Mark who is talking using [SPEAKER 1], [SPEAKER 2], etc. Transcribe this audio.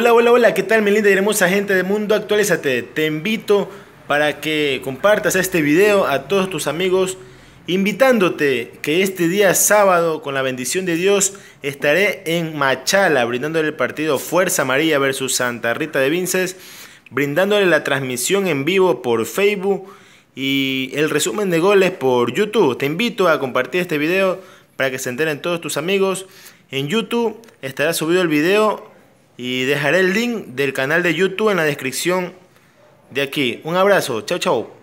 [SPEAKER 1] Hola, hola, hola, ¿qué tal mi linda y hermosa gente del Mundo Actualízate? Te invito para que compartas este video a todos tus amigos, invitándote que este día sábado, con la bendición de Dios, estaré en Machala, brindándole el partido Fuerza María versus Santa Rita de Vinces, brindándole la transmisión en vivo por Facebook y el resumen de goles por YouTube. Te invito a compartir este video para que se enteren todos tus amigos. En YouTube estará subido el video y dejaré el link del canal de YouTube en la descripción de aquí. Un abrazo, chao chao.